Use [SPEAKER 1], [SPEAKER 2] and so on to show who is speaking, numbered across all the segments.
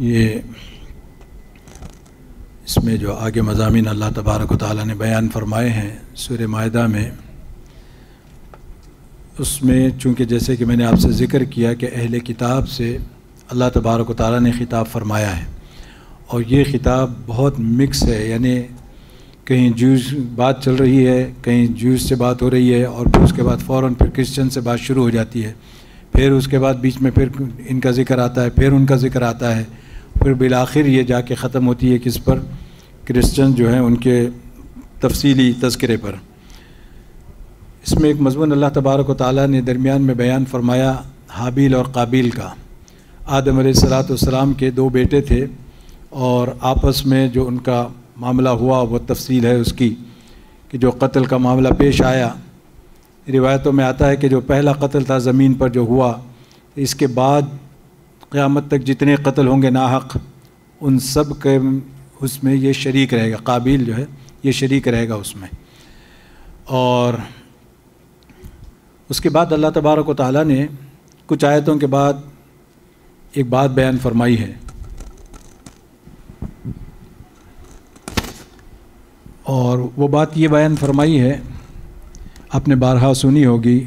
[SPEAKER 1] ये इसमें जो आगे मजामी अल्लाह तबारक ताली ने बयान फरमाए हैं सुर माहा में उसमें चूँकि जैसे कि मैंने आपसे ज़िक्र किया कि अहल किताब से अल्लाह तबारक ताली ने ख़िताब फरमाया है और ये ख़िताब बहुत मिक्स है यानी कहीं जूस बात चल रही है कहीं जूस से बात हो रही है और फिर उसके बाद फ़ौर फिर क्रिश्चन से बात शुरू हो जाती है फिर उसके बाद बीच में फिर इनका ज़िक्र आता है फिर उनका ज़िक्र आता है फिर बिलाखिर ये जाके ख़त्म होती है किस पर क्रिश्चन जो हैं उनके तफसीली तस्करे पर इसमें एक मजमून अल्लाह तबारक ताली ने दरमियान में बयान फरमाया हाबिल और काबिल का आदम सलाम के दो बेटे थे और आपस में जो उनका मामला हुआ वो तफसील है उसकी कि जो कत्ल का मामला पेश आया रिवायतों में आता है कि जो पहला कत्ल था ज़मीन पर जो हुआ इसके बाद क़्यामत तक जितने कत्ल होंगे नाहक उन सब के उसमें ये शरीक रहेगा काबिल जो है ये शरीक रहेगा उसमें और उसके बाद अल्लाह तबारक ताली ने कुछ आयतों के बाद एक बात बयान फरमाई है और वो बात ये बयान फरमाई है आपने बारहा सुनी होगी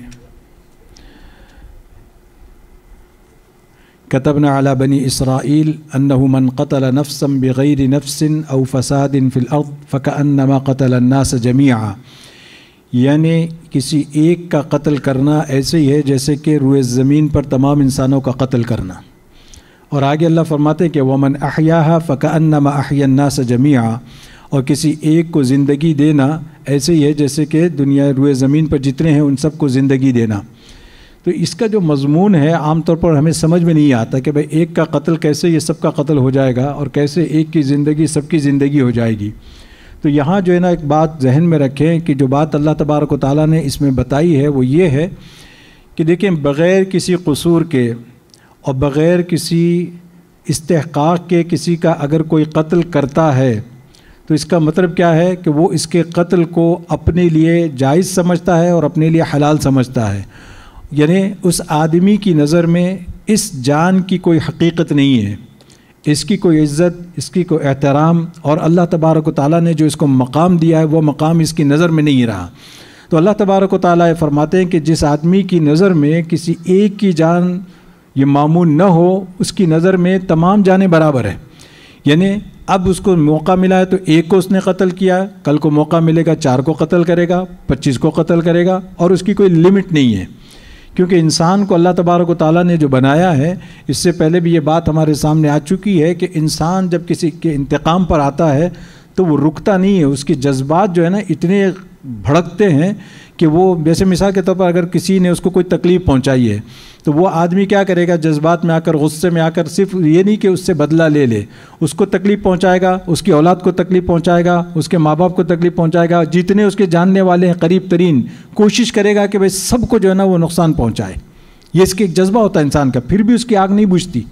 [SPEAKER 1] كتبنا على بني إسرائيل أنه من قتل نفسا بغير نفس أو فساد في الأرض فكأنما قتل الناس جميعا يعني کسی ایک کا قتل کرنا ایسے ہی ہے جیسے کہ روح الزمین پر تمام انسانوں کا قتل کرنا اور آگے اللہ فرماتے کہ وَمَنْ أَحْيَاهَا فَكَأَنَّمَا أَحْيَا النَّاسَ جَمِيعًا اور کسی ایک کو زندگی دینا ایسے ہی ہے جیسے کہ دنیا روح الزمین پر جتنے ہیں ان سب کو زندگی دینا तो इसका जो मजमून है आमतौर पर हमें समझ में नहीं आता कि भाई एक का कत्ल कैसे ये सब का कत्ल हो जाएगा और कैसे एक की ज़िंदगी सबकी ज़िंदगी हो जाएगी तो यहाँ जो है ना एक बात जहन में रखें कि जो बात अल्लाह तबारक ताली ने इसमें बताई है वो ये है कि देखें बग़ैर किसी कसूर के और बग़ैर किसी इस्तेहकाक के किसी का अगर कोई कत्ल करता है तो इसका मतलब क्या है कि वो इसके कत्ल को अपने लिए जायज़ समझता है और अपने लिए हलाल समझता है यानी उस आदमी की नज़र में इस जान की कोई हकीकत नहीं है इसकी कोई इज़्ज़त इसकी कोई एहतराम और अल्लाह तबारक ताली ने जो इसको मकाम दिया है वह मकाम इसकी नज़र में नहीं रहा तो अल्लाह तबारक ताली फरमाते हैं कि जिस आदमी की नज़र में किसी एक की जान ये मामूल न हो उसकी नज़र में तमाम जानें बराबर है यानी अब उसको मौका मिला है तो एक को उसने कत्ल किया कल को मौका मिलेगा चार को कत्ल करेगा पच्चीस को कत्ल करेगा और उसकी कोई लिमिट नहीं है क्योंकि इंसान को अल्लाह तबारक ताली ने जो बनाया है इससे पहले भी ये बात हमारे सामने आ चुकी है कि इंसान जब किसी के इंतकाम पर आता है तो वो रुकता नहीं है उसके जज्बात जो है ना इतने भड़कते हैं कि वो जैसे मिसाल के तौर पर अगर किसी ने उसको कोई तकलीफ़ पहुंचाई है तो वो आदमी क्या करेगा जज्बात में आकर गुस्से में आकर सिर्फ ये नहीं कि उससे बदला ले ले उसको तकलीफ़ पहुंचाएगा उसकी औलाद को तकलीफ़ पहुंचाएगा उसके माँ बाप को तकलीफ़ पहुंचाएगा जितने उसके जानने वाले हैं करीब तरीन कोशिश करेगा कि भाई सबको जो है ना वो नुकसान पहुँचाए ये इसके एक जज्बा होता है इंसान का फिर भी उसकी आग नहीं बुझती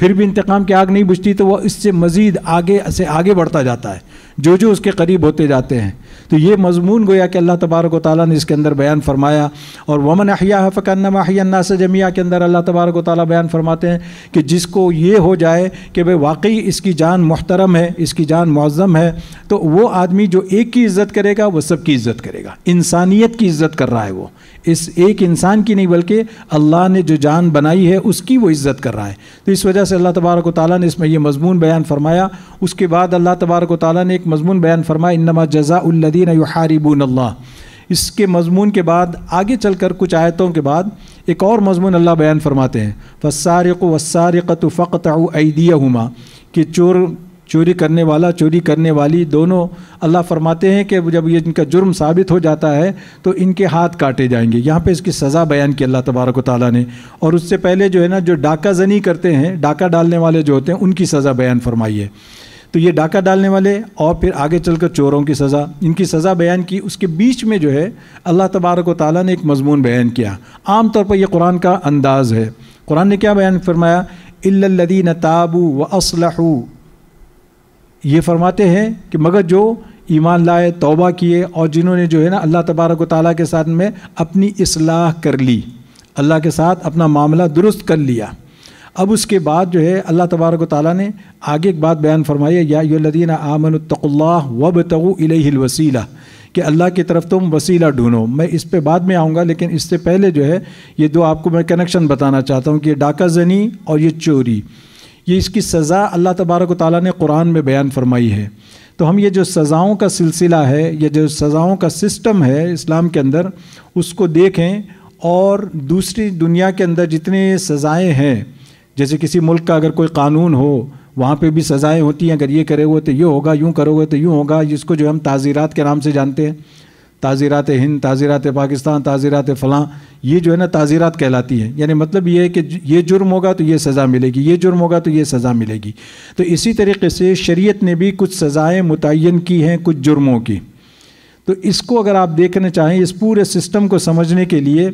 [SPEAKER 1] फिर भी इंतकाम की आग नहीं बुझती तो वह इससे मज़ीद आगे से आगे बढ़ता जाता है जो जो उसके करीब होते जाते हैं तो ये मजमून गोया कि अल्लाह तबारक ताली ने इसके अंदर बयान फरमाया और वमन अहिया फ़कन्ना से जमिया के अंदर अल्लाह तबारक ताली बयान फरमाते हैं कि जिसको ये हो जाए कि भाई वाकई इसकी जान मोहतरम है इसकी जान मज़म है तो वो आदमी जो एक की इज़्ज़त करेगा वह सब की इज़्ज़त करेगा इंसानियत की इज़्ज़त कर रहा है वो इस एक इंसान की नहीं बल्कि अल्लाह ने जो जान बनाई है उसकी वो इज़्ज़त कर रहा है तो इस वजह से अल्लाह तबारक ताली ने इसमें यह मजमून बयान फरमाया उसके बाद अल्लाह तबारक ताली ने एक मजमून बयान फरमाया इनमा जज़ाउल्लदीन हारिबून अल्लाह इसके मजमून के बाद आगे चल कर कुछ आयतों के बाद एक और मजमून अल्लाह बयान फरमाते हैं वसारक वसारक़ फ़क्त अदिया हुमा कि चोर चोरी करने वाला चोरी करने वाली दोनों अल्लाह फरमाते हैं कि जब ये इनका जुर्म साबित हो जाता है तो इनके हाथ काटे जाएंगे यहाँ पे इसकी सज़ा बयान की अल्लाह तबारक ताली ने और उससे पहले जो है ना जो डाका जनी करते हैं डाका डालने वाले जो होते हैं उनकी सज़ा बयान फरमाई है तो ये डाका डालने वाले और फिर आगे चलकर चोरों की सज़ा इनकी सज़ा बयान की उसके बीच में जो है अल्लाह तबारक ताली ने एक मजमून बयान किया आम तौर पर यह कुरान का अंदाज़ है कुरान ने क्या बयान फरमाया इल्लदी नताबू व असलहू ये फरमाते हैं कि मगर जो ईमान लाए तौबा किए और जिन्होंने जो है ना अल्लाह तबारक ताली के साथ में अपनी असलाह कर ली अल्लाह के साथ अपना मामला दुरुस्त कर लिया अब उसके बाद जो है अल्लाह तबारक ताली ने आगे एक बात बयान फरमाई है या यदीन आमन वब तगु वसीला कि अल्लाह की तरफ तुम वसीला ढूंढो मैं इस पर बाद में आऊँगा लेकिन इससे पहले जो है ये दो आपको मैं कनेक्शन बताना चाहता हूँ कि ये डाका जनी और ये चोरी ये इसकी सज़ा अल्लाह तबारक ताली ने कुरान में बयान फरमाई है तो हम ये जो सज़ाओं का सिलसिला है या जो सज़ाओं का सिस्टम है इस्लाम के अंदर उसको देखें और दूसरी दुनिया के अंदर जितने सज़ाएँ हैं जैसे किसी मुल्क का अगर कोई कानून हो वहाँ पे भी सज़ाएँ होती हैं अगर ये करे हुए तो ये होगा यूँ करोगे तो यूँ होगा जिसको जो हम ताज़ीरात के नाम से जानते हैं ताज़ीरात हिंद ताज़ीरात पाकिस्तान ताज़ीरात फ़लाँ ये जो है ना ताज़ीरात कहलाती हैं यानी मतलब ये है कि ये जुर्म होगा तो ये सज़ा मिलेगी ये जुर्म होगा तो ये सज़ा मिलेगी तो इसी तरीके से शरीयत ने भी कुछ सज़ाएँ मुतन की हैं कुछ जुर्मों की तो इसको अगर आप देखना चाहें इस पूरे सिस्टम को समझने के लिए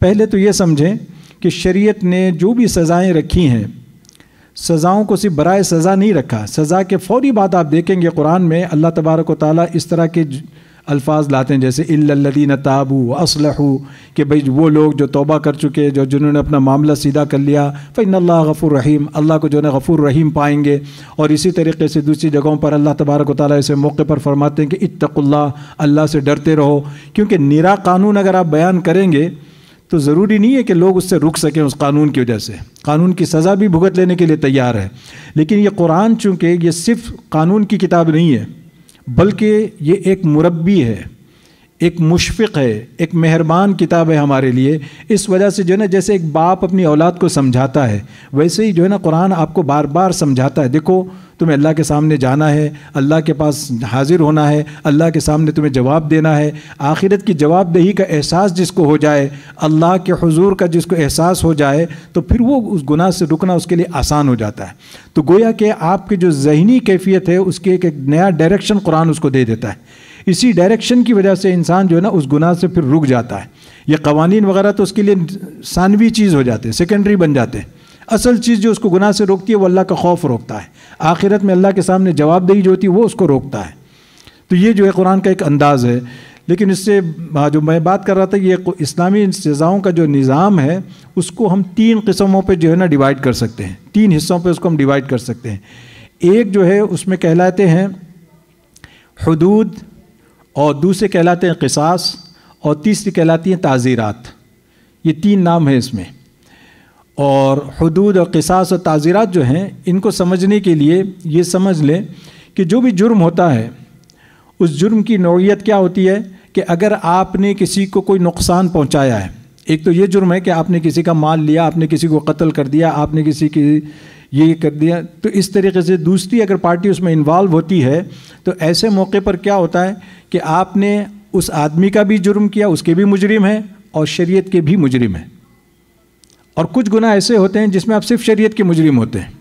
[SPEAKER 1] पहले तो ये समझें कि शरीयत ने जो भी सज़ाएँ रखी हैं सज़ाओं को सिर्फ बरए सज़ा नहीं रखा सज़ा के फौरी बाद आप देखेंगे कुरान में अल्लाह तबारक ताली इस तरह के अल्फाज लाते हैं जैसे इल्लदीन ताबू असलहू कि भाई वो लोग जो तोबा कर चुके जो जिन्होंने अपना मामला सीधा कर लिया फ़ैन अल्लाह गफ़ुर रहीम अल्लाह को जो है गफ़ुर रहीम पाएंगे और इसी तरीके से दूसरी जगहों पर अल्लाह तबारक ताली ऐसे मौके पर फरमाते हैं कि इतकुल्ला अल्लाह से डरते रहो क्योंकि निरा कानून अगर आप बयान करेंगे तो ज़रूरी नहीं है कि लोग उससे रुक सकें उस कानून की वजह से कानून की सज़ा भी भुगत लेने के लिए तैयार है लेकिन ये कुरान चूँकि ये सिर्फ कानून की किताब नहीं है बल्कि ये एक मुरबी है एक मुशफ़ है एक मेहरबान किताब है हमारे लिए इस वजह से जो है ना जैसे एक बाप अपनी औलाद को समझाता है वैसे ही जो है ना कुरान आपको बार बार समझाता है देखो तुम्हें अल्लाह के सामने जाना है अल्लाह के पास हाजिर होना है अल्लाह के सामने तुम्हें जवाब देना है आखिरत की जवाबदेही का एहसास जिसको हो जाए अल्लाह के हजूर का जिसको एहसास हो जाए तो फिर वो उस गुनाह से रुकना उसके लिए आसान हो जाता है तो गोया कि आपकी जो जहनी कैफियत है उसकी एक, एक नया डायरेक्शन कुरान उसको दे देता है इसी डायरेक्शन की वजह से इंसान जो है ना उस गुनाह से फिर रुक जाता है ये कवानीन वगैरह तो उसके लिए सानवी चीज़ हो जाते हैं सेकेंडरी बन जाते हैं असल चीज़ जो उसको गुनाह से रोकती है वो अल्लाह का खौफ रोकता है आखिरत में अल्लाह के सामने जवाबदेही जो होती है वो उसको रोकता है तो ये जो है कुरान का एक अंदाज़ है लेकिन इससे हाँ, जो मैं बात कर रहा था ये इस्लामी सज़ाओं का जो निज़ाम है उसको हम तीन किस्मों पर जो है ना डिवाइड कर सकते हैं तीन हिस्सों पर उसको हम डिवाइड कर सकते हैं एक जो है उसमें कहलाते हैं हदूद और दूसरे कहलाते हैं किसास और तीसरी कहलाती हैं ताज़ीरात ये तीन नाम हैं इसमें और हदूद और किसास और ताज़ीरात जो हैं इनको समझने के लिए ये समझ लें कि जो भी जुर्म होता है उस जुर्म की नौीयत क्या होती है कि अगर आपने किसी को कोई नुकसान पहुंचाया है एक तो ये जुर्म है कि आपने किसी का माल लिया आपने किसी को कत्ल कर दिया आपने किसी की ये कर दिया तो इस तरीके से दूसरी अगर पार्टी उसमें इन्वॉल्व होती है तो ऐसे मौके पर क्या होता है कि आपने उस आदमी का भी जुर्म किया उसके भी मुजरिम हैं और शरीयत के भी मुजरिम हैं और कुछ गुना ऐसे होते हैं जिसमें आप सिर्फ शरीयत के मुजरिम होते हैं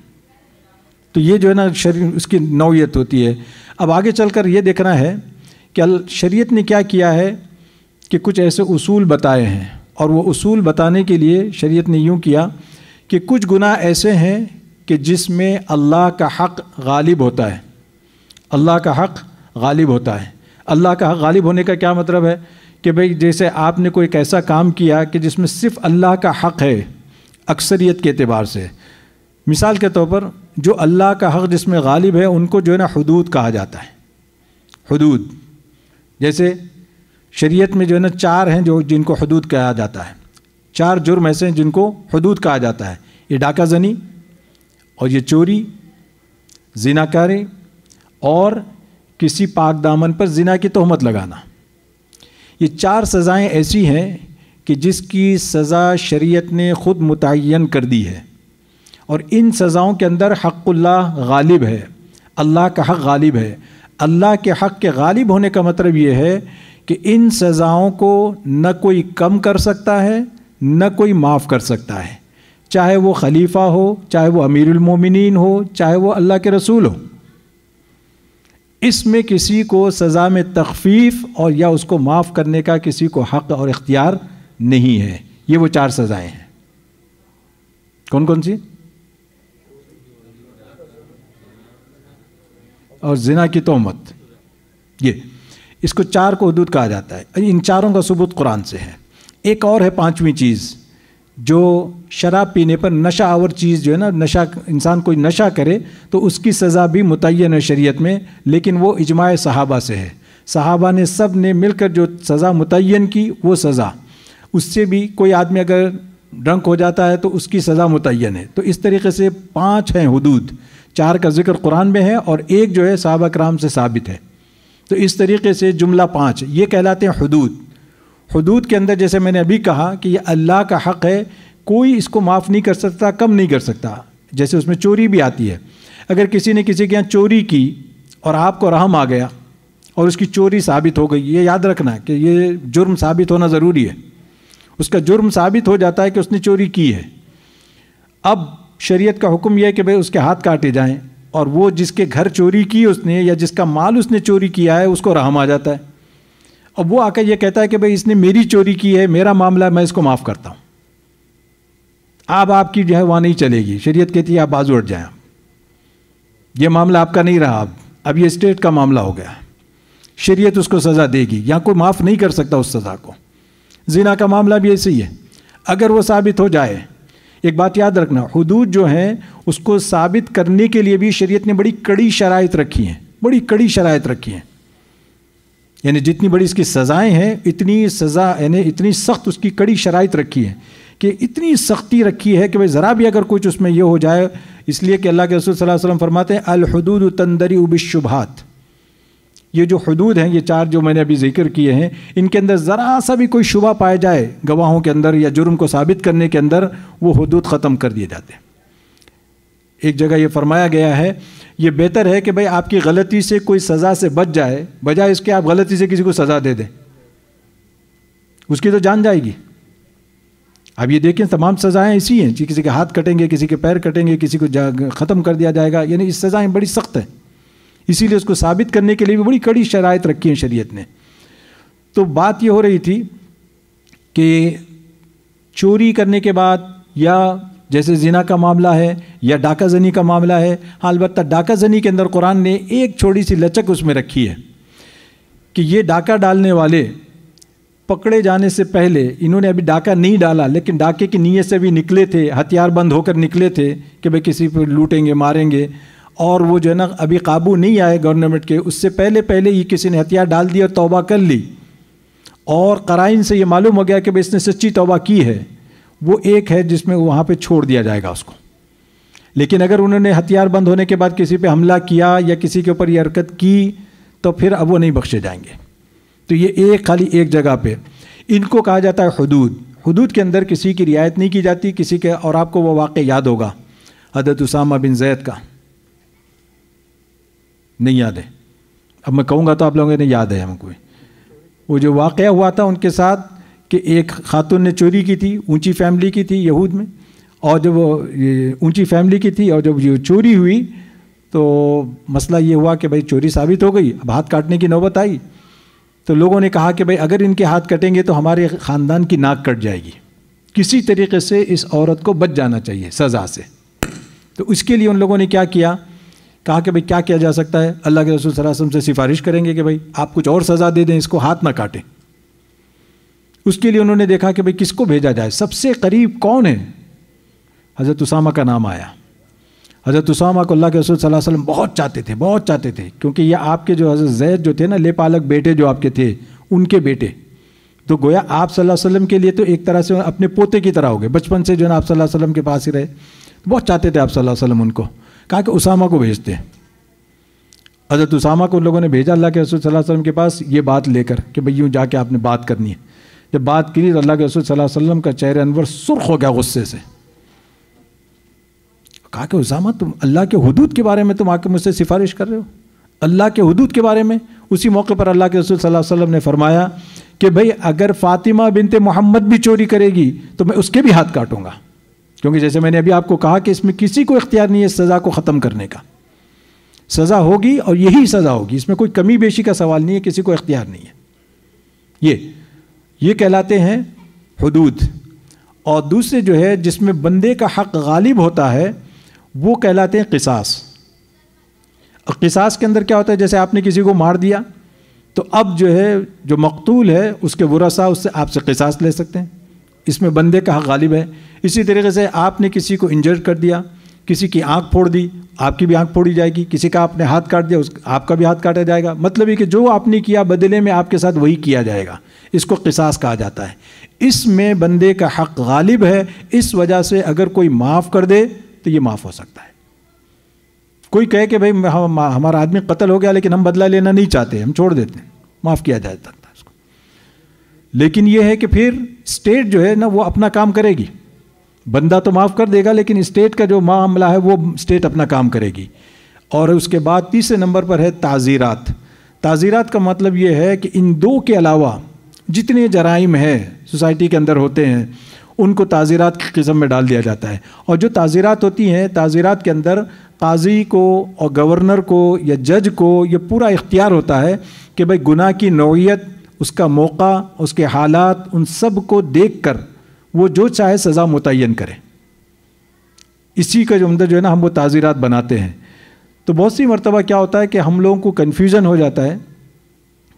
[SPEAKER 1] तो ये जो है ना शरी उसकी नौीयत होती है अब आगे चलकर ये देखना है कि शरीयत ने क्या किया है कि कुछ ऐसे उसूल बताए हैं और वो उसूल बताने के लिए शरीयत ने यूँ किया कि कुछ गुना ऐसे हैं कि जिसमें अल्लाह का हक गालिब होता है अल्लाह का हक गालिब होता है अल्लाह का हक गालिब होने का क्या मतलब है कि भाई जैसे आपने कोई एक ऐसा काम किया कि जिसमें सिर्फ अल्लाह का हक है अक्सरियत के अतबार से मिसाल के तौर पर जो अल्लाह का हक जिसमें गालिब है उनको जो है ना हदूद कहा जाता है हदूद जैसे शरीयत में जो है ना चार हैं जो जिनको हदूद कहा जाता है चार जुर्म ऐसे हैं जिनको हदूद कहा जाता है ये डाका जनी और ये चोरी जिनाकारी और किसी पाक दामन पर जिना की तोहमत लगाना ये चार सज़ाएं ऐसी हैं कि जिसकी सज़ा शरीयत ने ख़ुद मुतन कर दी है और इन सज़ाओं के अंदर हक़ुल्ला गालिब है अल्लाह का हक़ गालिब है अल्लाह के हक़ के गालिब होने का मतलब ये है कि इन सज़ाओं को न कोई कम कर सकता है न कोई माफ़ कर सकता है चाहे वो खलीफा हो चाहे वो अमीरमिन हो चाहे वो अल्लाह के रसूल हो इसमें किसी को सज़ा में तखफीफ और या उसको माफ़ करने का किसी को हक़ और इख्तियार नहीं है ये वो चार सज़ाएं हैं कौन कौन सी और जिना की तोहमत ये इसको चार को हदूद कहा जाता है इन चारों का सबूत कुरान से है एक और है पांचवी चीज़ जो शराब पीने पर नशा आवर चीज़ जो है ना नशा इंसान कोई नशा करे तो उसकी सज़ा भी मुतन है शरीयत में लेकिन वो इजमाय सहाबा से है सहाबा ने सब ने मिलकर जो सज़ा मुतन की वो सज़ा उससे भी कोई आदमी अगर ड्रंक हो जाता है तो उसकी सज़ा मुतन है तो इस तरीके से पाँच हैं हदूद चार का जिक्र कुरान में है और एक जो है सहाबा कराम से साबित है तो इस तरीके से जुमला पाँच ये कहलाते हैं हदूद हदूद के अंदर जैसे मैंने अभी कहा कि ये अल्लाह का हक़ है कोई इसको माफ़ नहीं कर सकता कम नहीं कर सकता जैसे उसमें चोरी भी आती है अगर किसी ने किसी के यहाँ चोरी की और आपको रहम आ गया और उसकी चोरी साबित हो गई ये याद रखना कि ये जुर्म साबित होना ज़रूरी है उसका जुर्म साबित हो जाता है कि उसने चोरी की है अब शरीयत का हुक्म यह है कि भाई उसके हाथ काटे जाएं और वो जिसके घर चोरी की उसने या जिसका माल उसने चोरी किया है उसको रहम आ जाता है अब वो आकर ये कहता है कि भाई इसने मेरी चोरी की है मेरा मामला है मैं इसको माफ़ करता हूं आप आपकी जो है वहां नहीं चलेगी शरीयत कहती है आप बाजू उठ जाए ये मामला आपका नहीं रहा अब अब ये स्टेट का मामला हो गया शरीयत उसको सज़ा देगी यहां कोई माफ़ नहीं कर सकता उस सज़ा को जीना का मामला भी ऐसे ही है अगर वो साबित हो जाए एक बात याद रखना हदूद जो है उसको साबित करने के लिए भी शरीयत ने बड़ी कड़ी शराइत रखी है बड़ी कड़ी शराइत रखी है यानी जितनी बड़ी इसकी सज़ाएं हैं इतनी सज़ा यानी इतनी सख्त उसकी कड़ी शराइत रखी है कि इतनी सख्ती रखी है कि भाई ज़रा भी अगर कुछ उसमें यह हो जाए इसलिए कि अल्लाह के रसूल सल्लल्लाहु फरमाते हैं अलहदूद तंदरी उबिशुभात ये जो हदूद हैं ये चार जो मैंने अभी जिक्र किए हैं इनके अंदर ज़रा सा भी कोई शुबा पाया जाए गवाहों के अंदर या जुर्म को साबित करने के अंदर वो हदूद ख़त्म कर दिए जाते हैं एक जगह ये फरमाया गया है ये बेहतर है कि भाई आपकी गलती से कोई सज़ा से बच जाए बजाय इसके आप गलती से किसी को सज़ा दे दें उसकी तो जान जाएगी अब ये देखें तमाम सज़ाएं इसी हैं कि किसी के हाथ कटेंगे किसी के पैर कटेंगे किसी को ख़त्म कर दिया जाएगा यानी इस सज़ाएं बड़ी सख्त हैं इसीलिए उसको साबित करने के लिए भी बड़ी कड़ी शरात रखी है शरीयत ने तो बात ये हो रही थी कि चोरी करने के बाद या जैसे जिना का मामला है या डाका जनी का मामला है हाँ अलबत् डाका जनी के अंदर कुरान ने एक छोटी सी लचक उसमें रखी है कि ये डाका डालने वाले पकड़े जाने से पहले इन्होंने अभी डाका नहीं डाला लेकिन डाके की नीयत से भी निकले थे हथियार बंद होकर निकले थे कि भाई किसी पर लूटेंगे मारेंगे और वो जो है ना अभी काबू नहीं आए गवर्नमेंट के उससे पहले पहले ये किसी ने हथियार डाल दिया और तौबा कर ली और कराइन से ये मालूम हो गया कि भाई इसने सच्ची तोबा की है वो एक है जिसमें वहाँ पे छोड़ दिया जाएगा उसको लेकिन अगर उन्होंने हथियार बंद होने के बाद किसी पे हमला किया या किसी के ऊपर ये हरकत की तो फिर अब वो नहीं बख्शे जाएंगे तो ये एक खाली एक जगह पे इनको कहा जाता है हदूद हदूद के अंदर किसी की रियायत नहीं की जाती किसी के और आपको वो वाक़ याद होगा हजरत उसामा बिन जैद का नहीं याद है अब मैं कहूँगा तो आप लोगों ने याद है हमको वो जो वाक़ हुआ था उनके साथ कि एक खातून ने चोरी की थी ऊंची फैमिली की थी यहूद में और जब ये ऊंची फैमिली की थी और जब ये चोरी हुई तो मसला ये हुआ कि भाई चोरी साबित हो गई अब हाथ काटने की नौबत आई तो लोगों ने कहा कि भाई अगर इनके हाथ कटेंगे तो हमारे ख़ानदान की नाक कट जाएगी किसी तरीके से इस औरत को बच जाना चाहिए सज़ा से तो उसके लिए उन लोगों ने क्या किया कहा कि भाई क्या किया जा सकता है अल्लाह के रसूल सरासम से सिफारिश करेंगे कि भाई आप कुछ और सज़ा दे दें इसको हाथ ना काटें उसके लिए उन्होंने देखा कि भाई किसको भेजा जाए सबसे करीब कौन है हज़रत उसामा का नाम आया हज़रत उसामा को अल्लाह के रसूल सल्लल्लाहु अलैहि वसल्लम बहुत चाहते थे बहुत चाहते थे क्योंकि ये आपके जो हज़रत जैद जो थे ना ले पालक बेटे जो आपके थे उनके बेटे तो गोया आप सल्लल्लाहु अलैहि वसल्लम के लिए तो एक तरह से अपने पोते की तरह हो गए बचपन से जो है आप सल्लल्लाहु अलैहि वसल्लम के पास ही रहे बहुत चाहते थे आप सल्लल्लाहु अलैहि वसल्लम उनको कहा कि उसामा को भेजते हज़रत उसामा को उन लोगों ने भेजा अल्लाह के रसूल सल्लल्लाहु अलैहि वसल्लम के पास ये बात लेकर कि भाई यूँ जाके आपने बात करनी है जब बात की तो अल्लाह के रसूल सल्लल्लाहु अलैहि वसल्लम का चेहरे अनवर सुर्ख हो गया गुस्से से कहा कि उसामा तुम अल्लाह के हदूद के बारे में तुम आके मुझसे सिफारिश कर रहे हो अल्लाह के हदूद के बारे में उसी मौके पर अल्लाह के रसूल सल्लल्लाहु अलैहि वसल्लम ने फरमाया कि भाई अगर फ़ातिमा बिनते मोहम्मद भी चोरी करेगी तो मैं उसके भी हाथ काटूंगा क्योंकि जैसे मैंने अभी आपको कहा कि इसमें किसी को इख्तियार नहीं है सज़ा को ख़त्म करने का सज़ा होगी और यही सज़ा होगी इसमें कोई कमी बेशी का सवाल नहीं है किसी को इख्तियार नहीं है ये ये कहलाते हैं हदूद और दूसरे जो है जिसमें बंदे का हक गालिब होता है वो कहलाते हैं किसास और किसास के अंदर क्या होता है जैसे आपने किसी को मार दिया तो अब जो है जो मकतूल है उसके वसा उससे आपसे किसास ले सकते हैं इसमें बंदे का हक गालिब है इसी तरीके से आपने किसी को इंजर्ड कर दिया किसी की आँख फोड़ दी आपकी भी आँख फोड़ी जाएगी किसी का आपने हाथ काट दिया उस आपका भी हाथ काटा जाएगा मतलब ये कि जो आपने किया बदले में आपके साथ वही किया जाएगा इसको किसास कहा जाता है इसमें बंदे का हक गालिब है इस वजह से अगर कोई माफ़ कर दे तो ये माफ़ हो सकता है कोई कहे कि भाई हम हमारा आदमी कत्ल हो गया लेकिन हम बदला लेना नहीं चाहते हम छोड़ देते हैं माफ़ किया जा सकता है उसको लेकिन यह है कि फिर स्टेट जो है ना वो अपना काम करेगी बंदा तो माफ़ कर देगा लेकिन स्टेट का जो मामला है वो स्टेट अपना काम करेगी और उसके बाद तीसरे नंबर पर है ताज़ीरात ताज़ीरात का मतलब ये है कि इन दो के अलावा जितने जराइम हैं सोसाइटी के अंदर होते हैं उनको ताज़ीरात की किस्म में डाल दिया जाता है और जो ताज़ीरात होती हैं ताज़ीरात के अंदर काजी को और गवर्नर को या जज को यह पूरा इख्तियार होता है कि भाई गुनाह की नौीयत उसका मौका उसके हालात उन सब को देख कर वो जो चाहे सज़ा मुतन करे इसी के अंदर जो है ना हम वो ताज़ीरत बनाते हैं तो बहुत सी मरतबा क्या होता है कि हम लोगों को कन्फ्यूज़न हो जाता है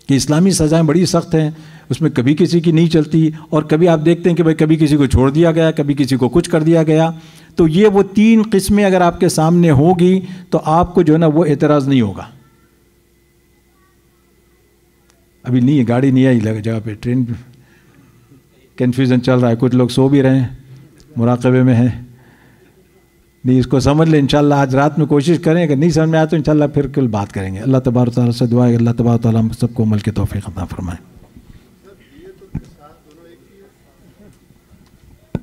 [SPEAKER 1] कि इस्लामी सज़ाएँ बड़ी सख्त हैं उसमें कभी किसी की नहीं चलती और कभी आप देखते हैं कि भाई कभी किसी को छोड़ दिया गया कभी किसी को कुछ कर दिया गया तो ये वो तीन किस्में अगर आपके सामने होगी तो आपको जो है ना वो एतराज़ नहीं होगा अभी नहीं है गाड़ी नहीं आई जगह पे ट्रेन कन्फ्यूज़न चल रहा है कुछ लोग सो भी रहे हैं मुराकबे में हैं नहीं इसको समझ लें इंशाल्लाह आज रात में कोशिश करें अगर नहीं समझ में आए तो इंशाल्लाह फिर कल बात करेंगे अल्लाह तबारा से दुआ अल्लाह तबारा हम सबको अमल के तोफ़ी खतना फरमाएँ